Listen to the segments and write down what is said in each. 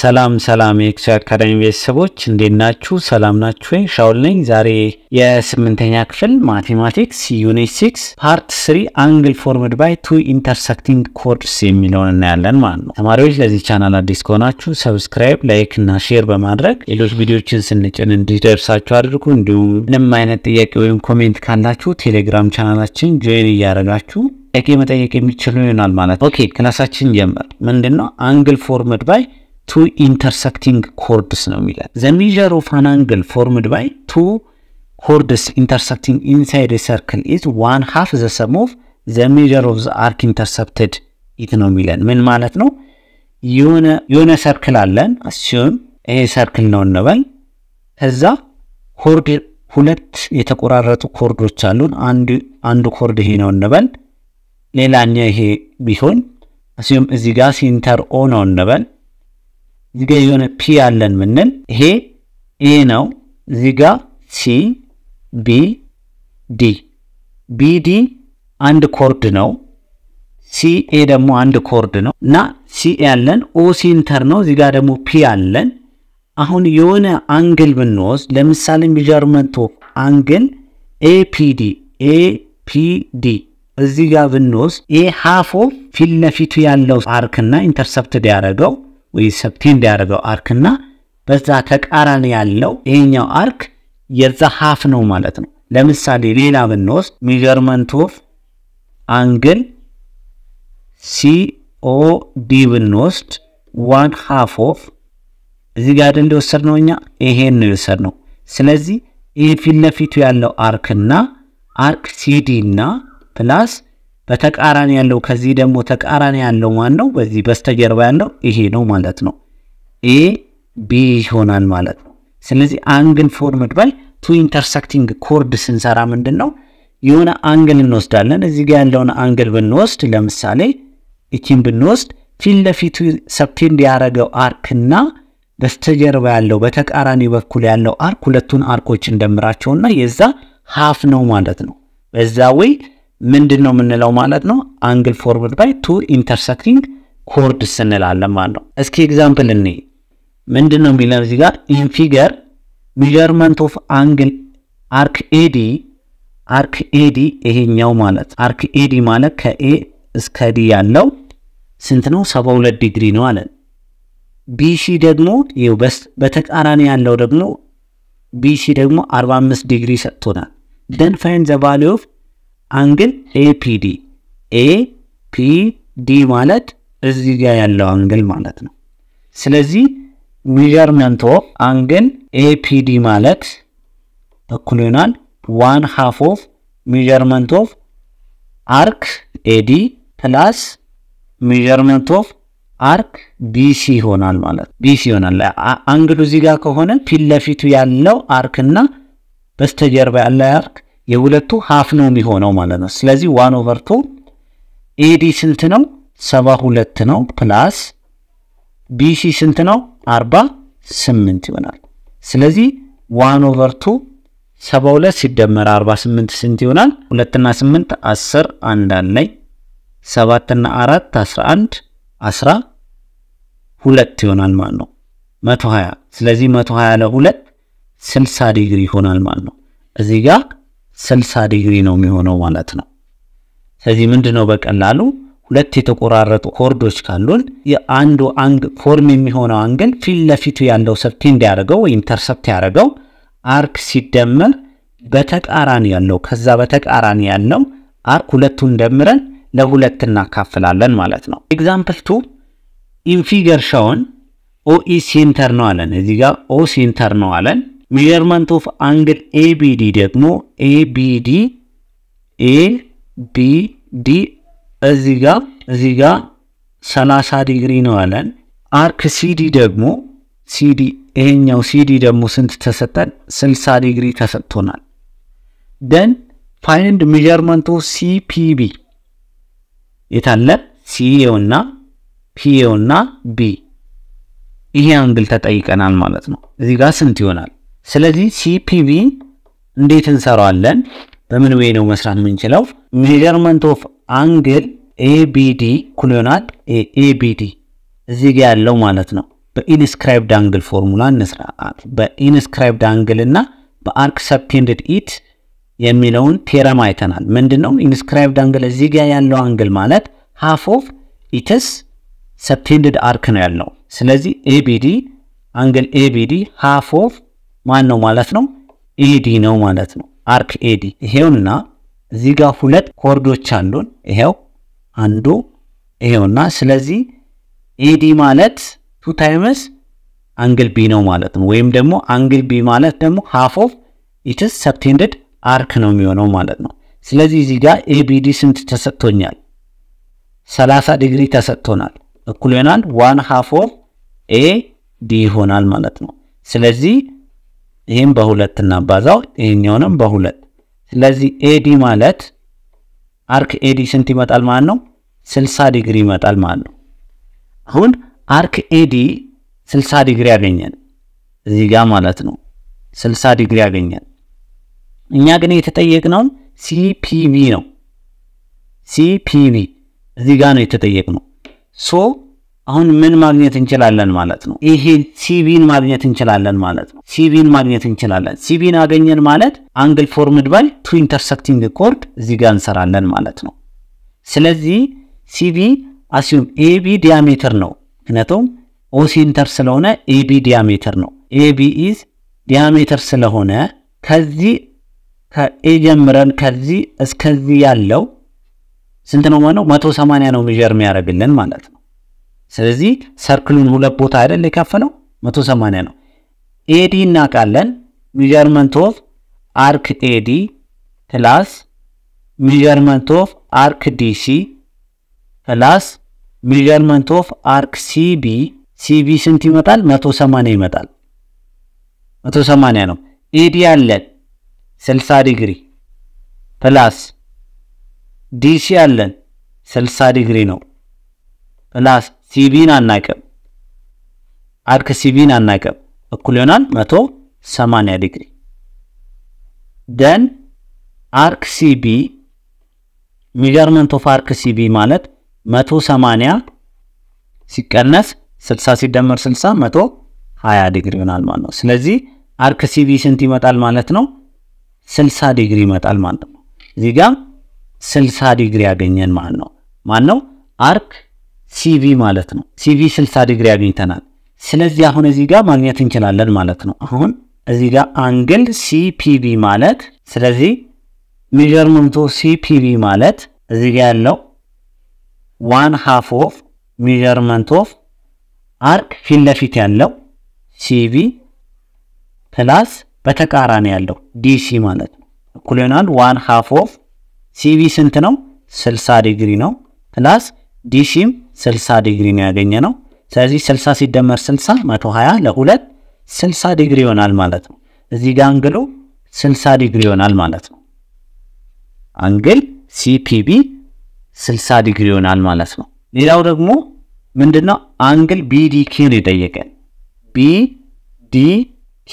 ሰላም ሰላም የኤክሶ አካዳሚ ቤተሰቦች እንዴት ናችሁ? ሰላም ናችሁ ወይ? ሻውል ነኝ። ዛሬ የስምንተኛ ክፍል ማቴማቲክስ ዩኒት ሲክስ ፓርት ስሪ አንግል ፎርምድ ባይ ቱ ኢንተርሰክቲንግ ኮርድስ የሚለውን እናያለን ማለት ነው። ተማሪዎች ለዚህ ቻናል አዲስ ከሆናችሁ ሰብስክራይብ፣ ላይክ እና ሼር በማድረግ ሌሎች ቪዲዮችን ስንጭን እንዲደርሳችሁ አድርጉ። እንዲሁም ምንም አይነት ጥያቄ ወይም ኮሜንት ካላችሁ ቴሌግራም ቻናላችን ጆይን እያደረጋችሁ ጥያቄ መጠየቅ የሚችሉ ይሆናል ማለት ነው። ኦኬ ክላሳችን ጀምር። ምንድን ነው አንግል ፎርምድ ባይ ቱ ኢንተርሰክቲንግ ኮርድስ ነው የሚለን ዘ ሚዥር ኦፍ አን አንግል ፎርምድ ባይ ቱ ኮርድስ ኢንተርሰክቲንግ ኢንሳይድ ሰርክል ኢዝ ዋን ሃፍ ዘ ሰም ኦፍ ዘ ሚዥር ኦፍ ዘ አርክ ኢንተርሰፕትድ ኢት ነው የሚለን ምን ማለት ነው የሆነ ሰርክል አለን ሲሆን ይሄ ሰርክል ነው እንበል ከዛ ኮርድ ሁለት የተቆራረጡ ኮርዶች አሉን አንዱ ኮርድ ይሄ ነው እንበል ሌላኛ ይሄ ቢሆን እሱም እዚ ጋ ሲንተር ኦ ነው እንበል። እዚጋ የሆነ ፒ ያለን ምንል ይሄ ኤ ነው። እዚ ጋ ሲ ቢ ዲ ዲ አንድ ኮርድ ነው። ኤ ደግሞ አንድ ኮርድ ነው እና ኤ ያለን ኦ ሲንተር ነው። እዚህ ደግሞ ፒ አለን። አሁን የሆነ አንግል ብንወስድ ለምሳሌ ሜዠርመንት አንግል ኤፒዲ ኤፒዲ እዚህ ጋር ብንወስድ ይህ ሀፎ ፊት ለፊቱ ያለው አርክና ኢንተርሰፕትድ ያደረገው ወይ ሰብቴንድ እንዲያደረገው አርክና በዛ ተቃራኒ ያለው ይሄኛው አርክ የዛ ሀፍ ነው ማለት ነው። ለምሳሌ ሌላ ብንወስድ ሜዠርመንት ኦፍ አንግል ሲኦዲ ብንወስድ ዋን ሀፍ ኦፍ እዚህ ጋር አይደል ነው እኛ ይሄን ነው ነው። ስለዚህ ይህ ፊት ለፊቱ ያለው አርክና አርክ ሲዲ እና ፕላስ በተቃራኒ ያለው ከዚህ ደግሞ ተቃራኒ ያለው ማን ነው? በዚህ በስተጀርባ ያለው ይሄ ነው ማለት ነው። ኤ ቢ ይሆናል ማለት ነው። ስለዚህ አንግል ፎርምድ ባይ ቱ ኢንተርሰክቲንግ ኮርድ ስንሰራ ምንድን ነው የሆነ አንግል እንወስዳለን። እዚህ ጋር ያለውን አንግል ብንወስድ ለምሳሌ እቺን ብንወስድ ፊት ለፊቱ ሰብቴንድ ያደረገው አርክ እና በስተጀርባ ያለው በተቃራኒ በኩል ያለው አርክ ሁለቱን አርኮች እንደምራቸውና የዛ ሀፍ ነው ማለት ነው በዛ ወይ ምንድን ነው የምንለው ማለት ነው አንግል ፎርምድ ባይ ቱ ኢንተርሰክቲንግ ኮርድስ ስንላለን ማለት ነው። እስኪ ኤግዛምፕል እኒ ምንድን ነው የሚለን እዚህ ጋር ኢንፊገር ሚዠርመንት ኦፍ አንግል አርክ ኤዲ አርክ ኤዲ ይሄኛው ማለት አርክ ኤዲ ማለት ከኤ እስከ ዲ ያለው ስንት ነው? 72 ዲግሪ ነው አለን። ቢሺ ደግሞ ይኸው በተቃራኒ ያለው ደግሞ ቢሺ ደግሞ 45 ዲግሪ ሰጥቶናል። ደን ፋይንድ ዘ ኦፍ አንግል ኤፒዲ ኤፒዲ ማለት እዚህ ጋር ያለው አንግል ማለት ነው። ስለዚህ ሚዠርመንቶ አንግል ኤፒዲ ማለት እኩል ይሆናል ዋን ሃፍ ኦፍ ሚዠርመንት ኦፍ አርክ ኤዲ ፕላስ ሚዠርመንት ኦፍ አርክ ቢሲ ይሆናል ማለት ቢሲ ይሆናል። አንግሉ እዚህ ጋር ከሆነ ፊት ለፊቱ ያለው አርክና በስተጀርባ ያለው አርክ የሁለቱ ሀፍ ነው የሚሆነው ማለት ነው። ስለዚህ ዋን ኦቨር ቱ ኤዲ ስንት ነው? ሰባ ሁለት ነው። ፕላስ ቢሲ ስንት ነው? አርባ ስምንት ይሆናል። ስለዚህ ዋን ኦቨር ቱ ሰባ ሁለት ሲደመር አርባ ስምንት ስንት ይሆናል? ሁለትና ስምንት አስር አንድ አለኝ። ሰባትና አራት አስራ አንድ አስራ ሁለት ይሆናል ማለት ነው። መቶ ሀያ ስለዚህ መቶ ሀያ ለሁለት ስልሳ ዲግሪ ይሆናል ማለት ነው እዚህ ጋር ስልሳ ዲግሪ ነው የሚሆነው ማለት ነው። ስለዚህ ምንድን ነው በቀላሉ ሁለት የተቆራረጡ ኮርዶች ካሉን የአንዱ አንግ ፎርም የሚሆነው አንግል ፊት ለፊቱ ያለው ሰብቲ እንዲያደርገው ወይ ኢንተርሰፕት ያደርገው አርክ ሲደመር በተቃራኒ ያለው ከዛ በተቃራኒ ያለው አርክ ሁለቱን ደምረን ለሁለት እናካፍላለን ማለት ነው። ኤግዛምፕል ቱ ኢንፊገር ሻውን ኦኢ ሴንተር ነው አለን። እዚህ ጋር ኦ ሴንተር ነው አለን። ሜዠርመንት ኦፍ አንግል ኤቢዲ ደግሞ ኤቢዲ ኤቢዲ እዚህ ጋር እዚህ ጋር 30 ዲግሪ ነው አለን። አርክ ሲዲ ደግሞ ሲዲ ይሄኛው ሲዲ ደግሞ ስንት ተሰጠን? 60 ዲግሪ ተሰጥቶናል። ደን ፋይንድ ሜዠርመንት ኦፍ ሲፒቢ የታለ ሲኤውና ፒኤውና ቢ ይሄ አንግል ተጠይቀናል ማለት ነው። እዚህ ጋር ስንት ይሆናል? ስለዚህ ሲፒቪ እንዴት እንሰራዋለን? በምን ወይ ነው መስራት የምንችለው? ሜጀርመንት ኦፍ አንግል ኤቢዲ እኩል ይሆናል ኤቢዲ እዚህ ጋ ያለው ማለት ነው። በኢንስክራይብድ አንግል ፎርሙላ እንስራ። በኢንስክራይብድ አንግል እና በአርክ ኢት የሚለውን ቴረም አይተናል። ምንድን ነው ኢንስክራይብድ አንግል? እዚህ ጋ ያለው አንግል ማለት ሃፍ ኦፍ ኢትስ ሰብቴንድድ አርክ ነው ያለው። ስለዚህ ኤቢዲ አንግል ኤቢዲ ሃፍ ኦፍ ማን ነው ማለት ነው? ኤዲ ነው ማለት ነው። አርክ ኤዲ ይሄውና፣ እዚህ ጋር ሁለት ኮርዶች አሉን። ይሄው አንዱ ይሄውና። ስለዚህ ኤዲ ማለት ቱ ታይምስ አንግል ቢ ነው ማለት ነው። ወይም ደግሞ አንግል ቢ ማለት ደግሞ ሃፍ ኦፍ ኢትስ ሰብቴንደድ አርክ ነው የሚሆነው ማለት ነው። ስለዚህ እዚህ ጋር ኤቢዲ ስንት ተሰጥቶኛል? 30 ዲግሪ ተሰጥቶናል። እኩል ይሆናል ዋን ሃፍ ኦፍ ኤ ዲ ይሆናል ማለት ነው። ስለዚህ ይህም በሁለት እናባዛው ይህኛውንም በሁለት ስለዚህ ኤዲ ማለት አርክ ኤዲ ስንት ይመጣል ማለት ነው? 60 ዲግሪ ይመጣል ማለት ነው። አሁን አርክ ኤዲ 60 ዲግሪ ያገኘን እዚህ ጋር ማለት ነው። 60 ዲግሪ ያገኘን። እኛ ግን የተጠየቅነው ሲፒቪ ነው። ሲፒቪ እዚህ ጋር ነው የተጠየቅነው ሶ አሁን ምን ማግኘት እንችላለን ማለት ነው? ይሄ ሲቪን ማግኘት እንችላለን ማለት ነው። ሲቪን ማግኘት እንችላለን። ሲቪን አገኘን ማለት አንግል ፎርምድ ባይ ቱ ኢንተርሰክቲንግ ኮርድ እዚህ ጋር እንሰራለን ማለት ነው። ስለዚህ ሲቪ አሲዩም ኤቢ ዲያሜትር ነው፣ ምክንያቱም ኦሲ ኢንተር ስለሆነ ኤቢ ዲያሜትር ነው። ኤቢ ኢዝ ዲያሜትር ስለሆነ ከዚህ ከኤ ጀምረን ከዚህ እስከዚህ ያለው ስንት ነው ማለት 180 ነው ሚዠር የሚያደርግልን ማለት ነው። ስለዚህ ሰርክሉን ሁለት ቦታ አይደል የከፈለው 180 ነው። ኤዲ እናውቃለን። ሚዠርመንት ኦፍ አርክ ኤዲ ፕላስ ሚዠርመንት ኦፍ አርክ ዲሲ ፕላስ ሚዠርመንት ኦፍ አርክ ሲቢ ሲቢ ስንት ይመጣል? 180 ይመጣል። 180 ነው። ኤዲ አለን 60 ዲግሪ ፕላስ ዲሲ አለን 60 ዲግሪ ነው ፕላስ ሲቢን አናቅም አርክ ሲቢን አናቅም እኩል ይሆናል 180 ዲግሪ ደን አርክ ሲቢ ሚጀርመንት ኦፍ አርክ ሲቢ ማለት መቶ ሲቀነስ 60 ሲደመር 60 120 ዲግሪ ይሆናል ማለት ነው። ስለዚህ አርክ ሲቢ ስንት ይመጣል ማለት ነው? 60 ዲግሪ ይመጣል ማለት ነው። እዚህ ጋር 60 ዲግሪ ያገኘን ማለት ነው። ማን ነው አርክ ሲቪ ማለት ነው። ሲቪ 60 ዲግሪ አግኝተናል። ስለዚህ አሁን እዚህ ጋር ማግኘት እንችላለን ማለት ነው። አሁን እዚህ ጋር አንግል ሲፒቪ ማለት ስለዚህ ሜዠርመንቱ ሲፒቪ ማለት እዚህ ጋር ያለው ዋን ሃፍ ኦፍ ሜዠርመንት ኦፍ አርክ ፊት ለፊት ያለው ሲቪ ፕላስ በተቃራኒ ያለው ዲሲ ማለት ነው። እኩል ይሆናል ዋን ሃፍ ኦፍ ሲቪ ስንት ነው? 60 ዲግሪ ነው ፕላስ ዲሲም 60 ዲግሪ ነው ያገኘ ነው። ስለዚህ 60 ሲደመር 60 120 ለሁለት 60 ዲግሪ ይሆናል ማለት ነው። እዚህ ጋር አንግሉ 60 ዲግሪ ይሆናል ማለት ነው። አንግል ሲፒቢ 60 ዲግሪ ይሆናል ማለት ነው። ሌላው ደግሞ ምንድነው አንግል ቢዲኬን የጠየቀን ቢዲኬ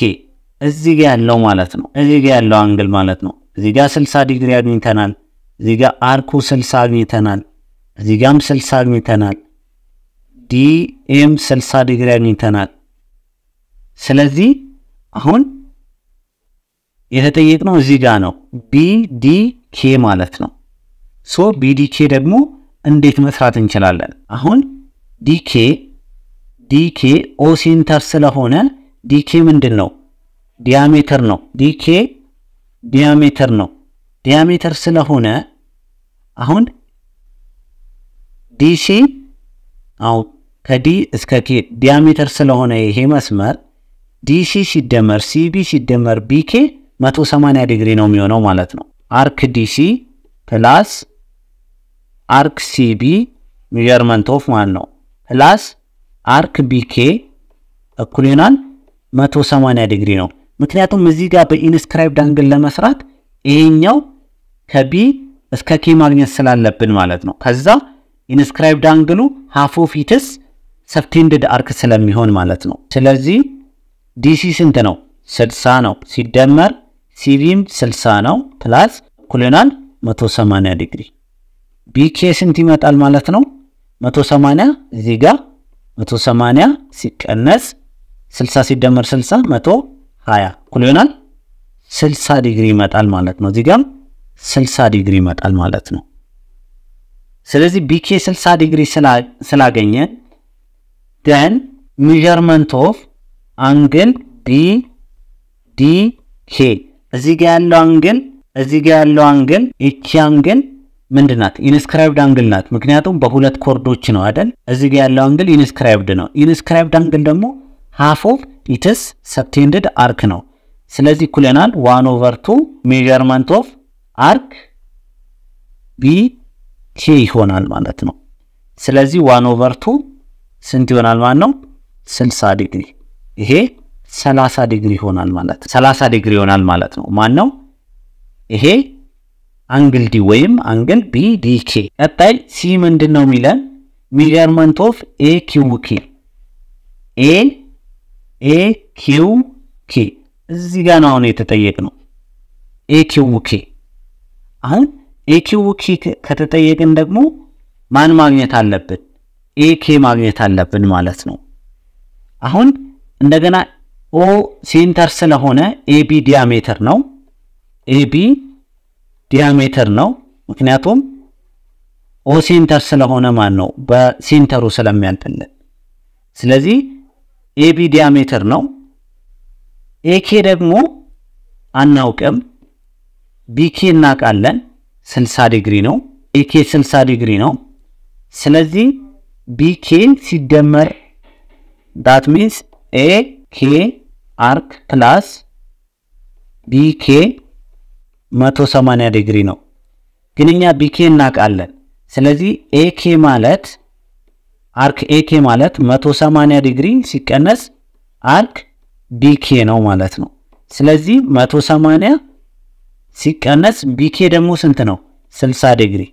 እዚህ ጋር ያለው ማለት ነው። እዚህ ጋር ያለው አንግል ማለት ነው። እዚህ ጋር 60 ዲግሪ አግኝተናል። እዚህ ጋር አርኩ 60 አግኝተናል። እዚህ ጋም 60 አግኝተናል። ዲኤም 60 ዲግሪ አግኝተናል። ስለዚህ አሁን የተጠየቅነው እዚህ ጋ ነው፣ ቢ ዲ ኬ ማለት ነው። ሶ ቢዲኬ ደግሞ እንዴት መስራት እንችላለን? አሁን ዲኬ ዲኬ ኦ ሴንተር ስለሆነ ዲኬ ምንድን ነው? ዲያሜትር ነው። ዲኬ ዲያሜትር ነው። ዲያሜትር ስለሆነ አሁን ዲሲ አው ከዲ እስከ ኬ ዲያሜትር ስለሆነ ይሄ መስመር ዲሲ ሲደመር ሲቢ ሲደመር ቢኬ 180 ዲግሪ ነው የሚሆነው ማለት ነው። አርክ ዲሲ ፕላስ አርክ ሲቢ ሚዠርመንት ኦፍ ማለት ነው ፕላስ አርክ ቢኬ እኩል ይሆናል 180 ዲግሪ ነው። ምክንያቱም እዚህ ጋር በኢንስክራይብድ አንግል ለመስራት ይሄኛው ከቢ እስከ ኬ ማግኘት ስላለብን ማለት ነው ከዛ ኢንስክራይብድ አንግሉ ሃፍ ኦፍ ኢትስ ሰብቴንድድ አርክ ስለሚሆን ማለት ነው። ስለዚህ ዲሲ ስንት ነው? 60 ነው። ሲደመር ሲቪም 60 ነው። ፕላስ ኩልናል 180 ዲግሪ። ቢኬ ስንት ይመጣል ማለት ነው? 180 እዚህ ጋር 180 ሲቀነስ 60 ሲደመር 60 120 ኩልናል 60 ዲግሪ ይመጣል ማለት ነው። እዚህ ጋር 60 ዲግሪ ይመጣል ማለት ነው። ስለዚህ ቢኬ 60 ዲግሪ ስላገኘ ደን ሚዠርመንት ኦፍ አንግል ቢ ዲ ኬ እዚህ ጋ ያለው አንግል እዚህ ጋ ያለው አንግል ይቺ አንግል ምንድን ናት? ኢንስክራይብድ አንግል ናት። ምክንያቱም በሁለት ኮርዶች ነው አይደል? እዚህ ጋ ያለው አንግል ኢንስክራይብድ ነው። ኢንስክራይብድ አንግል ደግሞ ሃፍ ኦፍ ኢትስ ሰብቴንድድ አርክ ነው። ስለዚህ ኩለናል ዋን ኦቨር ቱ ሜዠርመንት ኦፍ አርክ ቢ ኬ ይሆናል ማለት ነው። ስለዚህ ዋን ኦቨር ቱ ስንት ይሆናል ማለት ነው? 60 ዲግሪ። ይሄ 30 ዲግሪ ይሆናል ማለት ነው። 30 ዲግሪ ይሆናል ማለት ነው። ማን ነው ይሄ? አንግል ዲ ወይም አንግል ቢ ዲ ኬ። ቀጣይ ሲ ምንድን ነው የሚለን? ሚጀርመንት ኦፍ ኤ ኪው ኬ ኤ ኤ ኪው ኬ እዚህ ጋር ነው አሁን የተጠየቅ ነው ኤ ኪው ኬ አሁን ኤኪው ኪ ከተጠየቅን ደግሞ ማን ማግኘት አለብን? ኤኬ ማግኘት አለብን ማለት ነው። አሁን እንደገና ኦ ሴንተር ስለሆነ ኤቢ ዲያሜትር ነው። ኤቢ ዲያሜትር ነው፣ ምክንያቱም ኦ ሴንተር ስለሆነ ማን ነው በሴንተሩ ስለሚያልፍልን። ስለዚህ ኤቢ ዲያሜትር ነው። ኤኬ ደግሞ አናውቅም፣ ቢኬ እናውቃለን። 60 ዲግሪ ነው። ኤኬ 60 ዲግሪ ነው። ስለዚህ ቢኬ ሲደመር ዳት ሚንስ ኤ ኬ አርክ ፕላስ ቢኬ 180 ዲግሪ ነው። ግን እኛ ቢኬ እናውቃለን። ስለዚህ ኤኬ ማለት አርክ ኤኬ ማለት 180 ዲግሪ ሲቀነስ አርክ ቢኬ ነው ማለት ነው። ስለዚህ 180 ሲቀነስ ቢኬ ደግሞ ስንት ነው? 60 ዲግሪ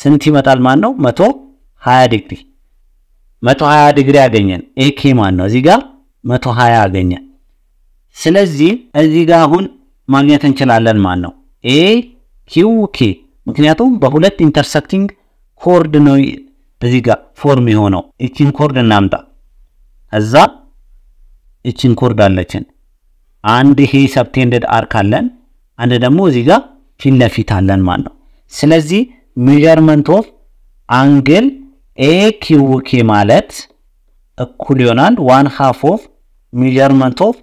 ስንት ይመጣል? ማን ነው? 120 ዲግሪ 120 ዲግሪ አገኘን። ኤኬ ማን ነው? እዚህ ጋር 120 አገኘን። ስለዚህ እዚህ ጋር አሁን ማግኘት እንችላለን። ማን ነው? ኤ ኪው ኬ። ምክንያቱም በሁለት ኢንተርሰክቲንግ ኮርድ ነው እዚህ ጋር ፎርም የሆነው። እቺን ኮርድ እናምጣ። እዛ እቺን ኮርድ አለችን። አንድ ሄ ሰብቴንደድ አርክ አለን። አንድ ደግሞ እዚህ ጋር ፊት ለፊት አለን ማለት ነው። ስለዚህ ሜዠርመንት ኦፍ አንግል ኤ ኪው ኬ ማለት እኩል ይሆናል ዋን ሃፍ ኦፍ ሜዠርመንት ኦፍ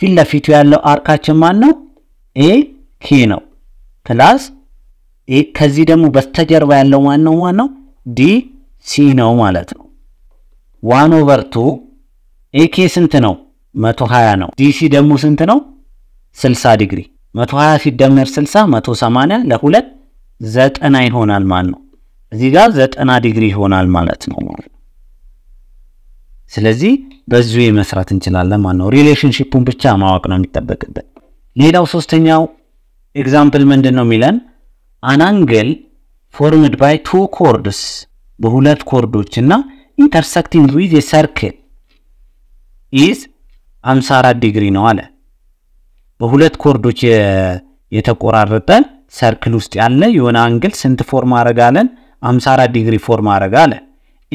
ፊት ለፊቱ ያለው አርካችን ማን ነው? ኤ ኬ ነው። ፕላስ ከዚህ ደግሞ በስተጀርባ ያለው ማን ነው? ማን ነው? ዲ ሲ ነው ማለት ነው። ዋን ኦቨር ቱ ኤ ኬ ስንት ነው? መቶ ሀያ ነው። ዲሲ ደግሞ ስንት ነው? ስልሳ ዲግሪ መቶ ሀያ ሲደመር ስልሳ መቶ ሰማንያ ለሁለት ዘጠና ይሆናል ማለት ነው። እዚህ ጋር ዘጠና ዲግሪ ይሆናል ማለት ነው። ስለዚህ በዙ መስራት እንችላለን ማለት ነው። ሪሌሽንሽፑን ብቻ ማወቅ ነው የሚጠበቅበት። ሌላው ሶስተኛው ኤግዛምፕል ምንድን ነው የሚለን አናንግል ፎርምድ ባይ ቱ ኮርድስ በሁለት ኮርዶች እና ኢንተርሰክቲንግ ዊዝ የሰርክል ኢዝ 54 ዲግሪ ነው አለ። በሁለት ኮርዶች የተቆራረጠ ሰርክል ውስጥ ያለ የሆነ አንግል ስንት ፎርም አረጋለን? 54 ዲግሪ ፎርም አረጋለ።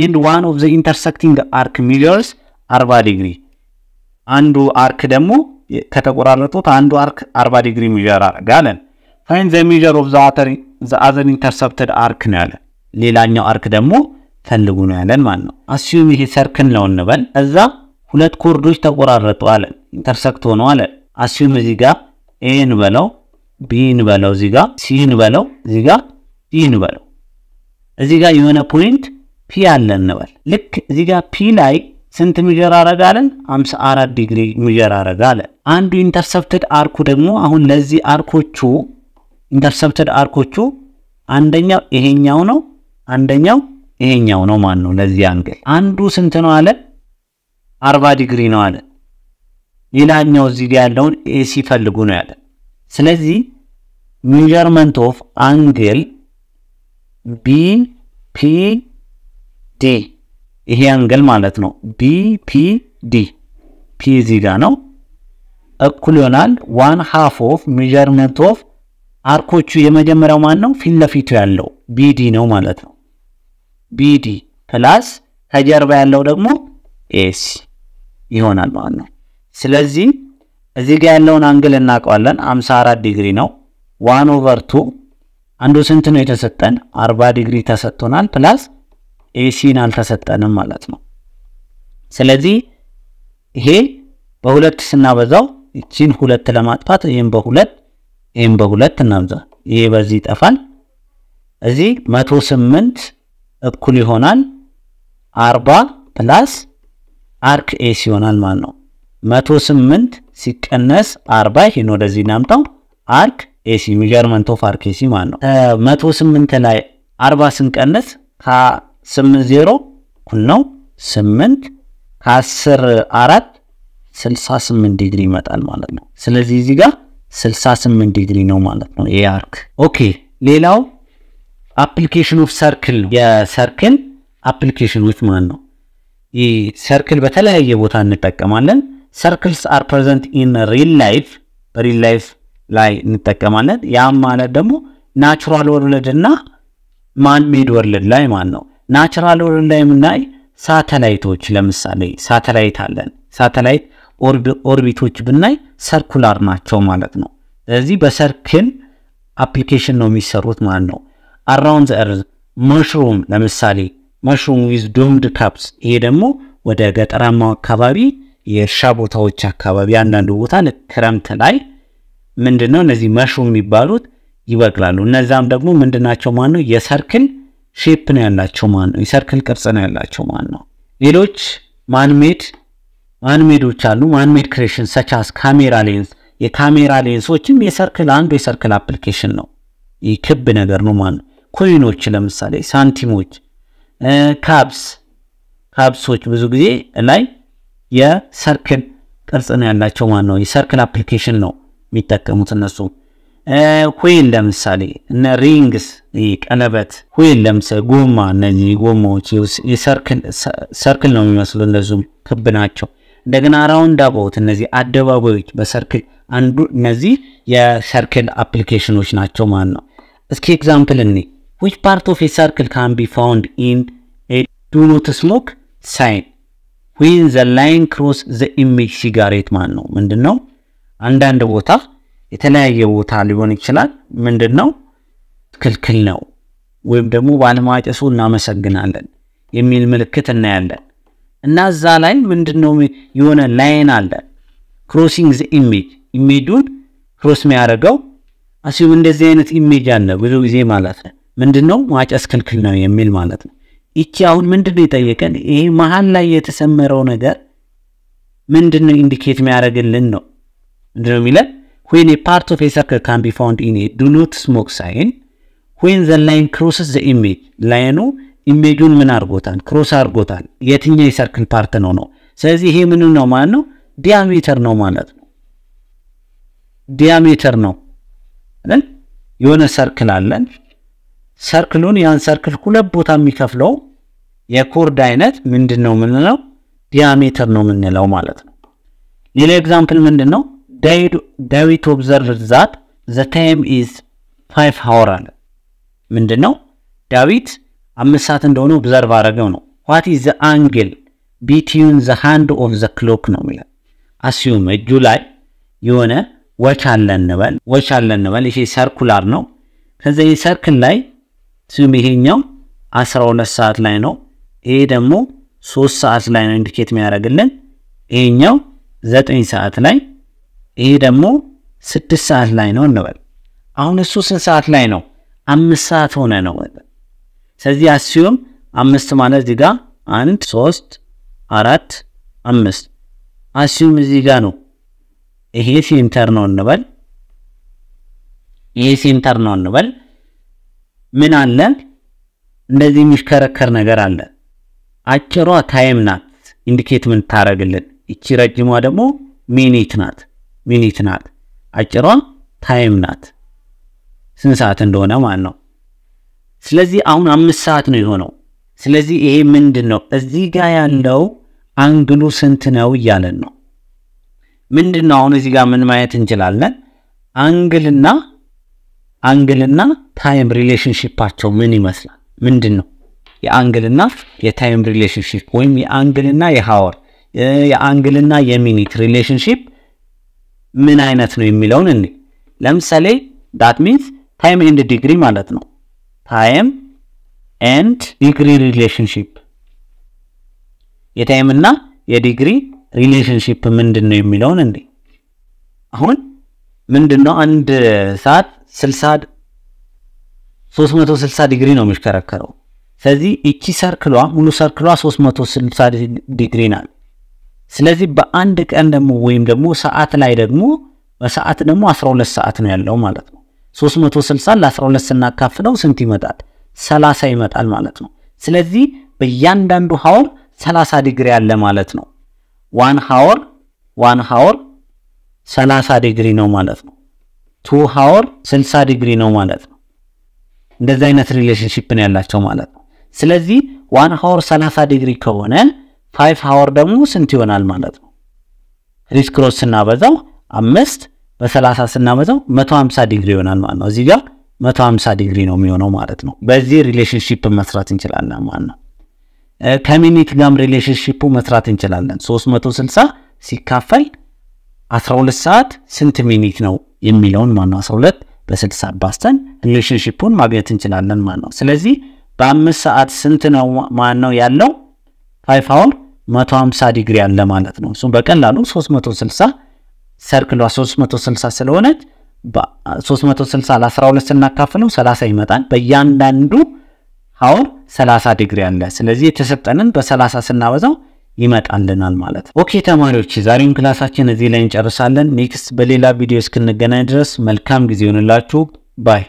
ኤንድ ዋን ኦፍ ዘ ኢንተርሰክቲንግ አርክ ሚሊዮርስ 40 ዲግሪ። አንዱ አርክ ደግሞ ከተቆራረጡት አንዱ አርክ 40 ዲግሪ ሚሊዮር አረጋለን። ፋይን ዘ ሚሊዮር ኦፍ ዘ አዘር ኢንተርሰፕትድ አርክ ነው ያለን። ሌላኛው አርክ ደግሞ ፈልጉ ነው ያለን ማለት ነው። አስዩም ይሄ ሰርክን ነው እንበል። እዛ ሁለት ኮርዶች ተቆራረጡ አለን ኢንተርሰክት ሆነው አለን አስዩም እዚህ ጋር ኤን በለው ቢን በለው እዚህ ጋር ሲን በለው እዚህ ጋር ዲን በለው እዚህ ጋር የሆነ ፖይንት ፒ አለ እንበል። ልክ እዚህ ጋር ፒ ላይ ስንት ሚጀር አረጋለን? 54 ዲግሪ ሚጀር አረጋለን። አንዱ ኢንተርሰፕትድ አርኩ ደግሞ አሁን ለዚህ አርኮቹ ኢንተርሰፕትድ አርኮቹ አንደኛው ይሄኛው ነው፣ አንደኛው ይሄኛው ነው። ማን ነው ለዚህ አንግል አንዱ ስንት ነው አለ? አርባ ዲግሪ ነው አለ። ሌላኛው እዚህ ያለውን ኤሲ ፈልጉ ነው ያለ። ስለዚህ ሚዠርመንት ኦፍ አንግል ቢ ፒ ዲ ይሄ አንግል ማለት ነው። ቢ ፒ ዲ ፒ እዚህ ጋ ነው እኩል ይሆናል ዋን ሃፍ ኦፍ ሚዠርመንት ኦፍ አርኮቹ የመጀመሪያው ማን ነው? ፊት ለፊቱ ያለው ቢዲ ነው ማለት ነው። ቢዲ ፕላስ ከጀርባ ያለው ደግሞ ኤሲ ይሆናል ማለት ነው። ስለዚህ እዚህ ጋር ያለውን አንግል እናውቀዋለን። 54 ዲግሪ ነው። ዋን ኦቨር ቱ አንዱ ስንት ነው የተሰጠን? 40 ዲግሪ ተሰጥቶናል። ፕላስ ኤሲን አልተሰጠንም ማለት ነው። ስለዚህ ይሄ በሁለት ስናበዛው ይቺን ሁለት ለማጥፋት ይህም በሁለት ይህም በሁለት እናብዛ። ይሄ በዚህ ይጠፋል። እዚህ 108 እኩል ይሆናል 40 ፕላስ አርክ ኤሲ ይሆናል ማለት ነው። 108 ሲቀነስ 40 ይሄን ወደዚህ እናምጣው። አርክ ኤሲ ኦፍ አርክ ኤሲ ማለት ነው ላይ ስንቀነስ እኩል ነው 8 ከ10 አራት ዲግሪ ይመጣል ማለት ነው። ስለዚህ እዚህ ጋር ዲግሪ ነው ማለት ነው ይሄ አርክ። ኦኬ ሌላው አፕሊኬሽን ኦፍ ሰርክል የሰርክል አፕሊኬሽኖች ማለት ነው። ይህ ሰርክል በተለያየ ቦታ እንጠቀማለን። ሰርክልስ አር ፕሬዘንት ኢን ሪል ላይፍ በሪል ላይፍ ላይ እንጠቀማለን። ያም ማለት ደግሞ ናቹራል ወርልድ እና ማን ሜድ ወርልድ ላይ ማለት ነው። ናቹራል ወርልድ ላይ የምናይ ሳተላይቶች፣ ለምሳሌ ሳተላይት አለን። ሳተላይት ኦርቢቶች ብናይ ሰርኩላር ናቸው ማለት ነው። ስለዚህ በሰርክል አፕሊኬሽን ነው የሚሰሩት ማለት ነው። አራውንድ እርዝ መሽሩም፣ ለምሳሌ መሽሩም ዊዝ ዶምድ ካፕስ። ይሄ ደግሞ ወደ ገጠራማው አካባቢ የእርሻ ቦታዎች አካባቢ አንዳንዱ ቦታ ክረምት ላይ ምንድነው እነዚህ መሹ የሚባሉት ይበቅላሉ። እነዛም ደግሞ ምንድናቸው ማን ነው የሰርክል ሼፕ ነው ያላቸው ማን ነው የሰርክል ቅርጽ ነው ያላቸው ማን ነው። ሌሎች ማንሜድ ማንሜዶች አሉ። ማንሜድ ክሬሽን ሰቻስ ካሜራ ሌንስ፣ የካሜራ ሌንሶችም የሰርክል አንዱ የሰርክል አፕሊኬሽን ነው። ይህ ክብ ነገር ነው ማን ነው። ኮይኖች ለምሳሌ ሳንቲሞች፣ ካብስ ካብሶች ብዙ ጊዜ ላይ የሰርክል ቅርጽ ነው ያላቸው ማለት ነው። የሰርክል አፕሊኬሽን ነው የሚጠቀሙት እነሱ። ሁል ለምሳሌ እነ ሪንግስ ቀለበት፣ ሁል ለምሳሌ ጎማ፣ እነዚህ ጎማዎች ሰርክል ነው የሚመስሉ እንደዚሁም ክብ ናቸው። እንደገና ራውንድ አባውት እነዚህ አደባባዮች በሰርክል አንዱ እነዚህ የሰርክል አፕሊኬሽኖች ናቸው ማለት ነው። እስኪ ኤግዛምፕል እኔ ዊች ፓርት ኦፍ የሰርክል ካን ቢ ፋውንድ ኢን ዱ ኖት ስሞክ ሳይን ዊን ዘ ላይን ክሮስ ዘ ኢሜጅ ሲጋሬት ማለት ነው። ምንድን ነው አንዳንድ ቦታ የተለያየ ቦታ ሊሆን ይችላል። ምንድን ነው ክልክል ነው ወይም ደግሞ ባለማጨሱ እናመሰግናለን የሚል ምልክት እናያለን። እና እዛ ላይ ምንድን ነው የሆነ ላይን አለ ክሮሲንግ ዘ ኢሜጅ ኢሜጁን ክሮስ የሚያደርገው አሲብ እንደዚህ አይነት ኢሜጅ አለ ብዙ ጊዜ ማለት ነው። ምንድን ነው ማጨስ ክልክል ነው የሚል ማለት ነው። ይቺ አሁን ምንድን ነው የጠየቀን? ይህ መሀል ላይ የተሰመረው ነገር ምንድን ነው ኢንዲኬት የሚያደርግልን ነው ምንድን ነው የሚለን? ዌን ፓርት ኦፍ ሰርክል ካን ቢ ፋውንድ ኢን ዱ ኖት ስሞክ ሳይን ዌን ዘ ላይን ክሮስስ ዘ ኢሜጅ ላይኑ ኢሜጁን ምን አድርጎታል? ክሮስ አድርጎታል። የትኛው የሰርክል ፓርት ነው ነው? ስለዚህ ይሄ ምን ነው ማለት ነው? ዲያሜተር ነው ማለት ነው። ዲያሜተር ነው የሆነ ሰርክል አለን ሰርክሉን ያን ሰርክል ሁለት ቦታ የሚከፍለው የኮርድ አይነት ምንድን ነው የምንለው? ዲያሜተር ነው የምንለው ማለት ነው። ሌላ ኤግዛምፕል ምንድን ነው? ዳዊት ኦብዘርቭ ዛት ዘ ታይም ኢዝ ፋይቭ ሃወር አለ። ምንድን ነው ዳዊት አምስት ሰዓት እንደሆነ ኦብዘርቭ አድረገው ነው። ዋት ኢዝ ዘ አንግል ቢትዊን ዘ ሃንድ ኦፍ ዘ ክሎክ ነው የሚለው። አስዩም እጁ ላይ የሆነ ወች አለ እንበል፣ ወች አለ እንበል። ይሄ ሰርኩላር ነው። ከዚ ይህ ሰርክል ላይ ስም ይሄኛው 12 ሰዓት ላይ ነው። ይሄ ደግሞ 3 ሰዓት ላይ ነው ኢንዲኬት የሚያደርግልን። ይሄኛው 9 ሰዓት ላይ፣ ይሄ ደግሞ 6 ሰዓት ላይ ነው እንበል። አሁን እሱ ስንት ሰዓት ላይ ነው? አምስት ሰዓት ሆነ ነው። ስለዚህ አስዩም አምስት ማለት እዚህ ጋር አንድ ሶስት አራት አምስት አስዩም እዚህ ጋር ነው። ይሄ ሴንተር ነው እንበል። ይሄ ሴንተር ነው እንበል ምን አለ? እንደዚህ የሚሽከረከር ነገር አለ። አጭሯ ታይም ናት ኢንዲኬት የምታደርግልን። ይቺ ረጅሟ ደግሞ ሚኒት ናት። ሚኒት ናት። አጭሯ ታይም ናት፣ ስንት ሰዓት እንደሆነ ማለት ነው። ስለዚህ አሁን አምስት ሰዓት ነው የሆነው። ስለዚህ ይሄ ምንድን ነው? እዚህ ጋር ያለው አንግሉ ስንት ነው እያለን ነው። ምንድን ነው አሁን እዚህ ጋር ምን ማየት እንችላለን? አንግልና አንግልና ታይም ሪሌሽንሽፓቸው ምን ይመስላል? ምንድን ነው የአንግልና የታይም ሪሌሽንሽፕ ወይም የአንግልና የሃወር የአንግልና የሚኒት ሪሌሽንሽፕ ምን አይነት ነው የሚለውን እኔ ለምሳሌ ዳት ሚንስ ታይም ኤንድ ዲግሪ ማለት ነው። ታይም ኤንድ ዲግሪ ሪሌሽንሽፕ የታይምና የዲግሪ ሪሌሽንሽፕ ምንድን ነው የሚለውን እንዴ አሁን ምንድን ነው አንድ ሰዓት 360 ዲግሪ ነው የሚሽከረከረው። ስለዚህ እቺ ሰርክሏ ሙሉ ሰርክሏ 360 ዲግሪ ናት። ስለዚህ በአንድ ቀን ደግሞ ወይም ደግሞ ሰዓት ላይ ደግሞ በሰዓት ደግሞ 12 ሰዓት ነው ያለው ማለት ነው። 360 ለ12 ስናካፍለው ስንት ይመጣል? 30 ይመጣል ማለት ነው። ስለዚህ በእያንዳንዱ ሀወር 30 ዲግሪ አለ ማለት ነው። ዋን ሀወር ዋን ሀወር 30 ዲግሪ ነው ማለት ነው። ቱ ሀወር 60 ዲግሪ ነው ማለት ነው። እንደዚህ አይነት ሪሌሽንሽፕን ያላቸው ማለት ነው። ስለዚህ ዋን ሀወር 30 ዲግሪ ከሆነ ፋይቭ ሀወር ደግሞ ስንት ይሆናል ማለት ነው? ሪስ ክሮስ ስናበዛው አምስት በሰላሳ ስናበዛው 150 ዲግሪ ይሆናል ማለት ነው። እዚህ ጋር 150 ዲግሪ ነው የሚሆነው ማለት ነው። በዚህ ሪሌሽንሺፕ መስራት እንችላለን ማለት ነው። ከሚኒት ጋርም ሪሌሽንሺፑ መስራት እንችላለን 360 ሲካፈል 12 ሰዓት ስንት ሚኒት ነው የሚለውን ማነው 12 በ60 አባስተን ሪሌሽንሽፑን ማግኘት እንችላለን ማለት ነው። ስለዚህ በአምስት ሰዓት ስንት ነው ማን ነው ያለው? ፋይቭ አወር 150 ዲግሪ አለ ማለት ነው። እሱም በቀላሉ 360 ሰርክሏ 360 ስለሆነች 360 ለ12 ስናካፍለው 30 ይመጣል። በእያንዳንዱ ሀውር 30 ዲግሪ አለ። ስለዚህ የተሰጠንን በ30 ስናበዛው ይመጣልናል ማለት ነው። ኦኬ ተማሪዎች ዛሬውን ክላሳችን እዚህ ላይ እንጨርሳለን። ኔክስት በሌላ ቪዲዮ እስክንገናኝ ድረስ መልካም ጊዜ ይሆንላችሁ። ባይ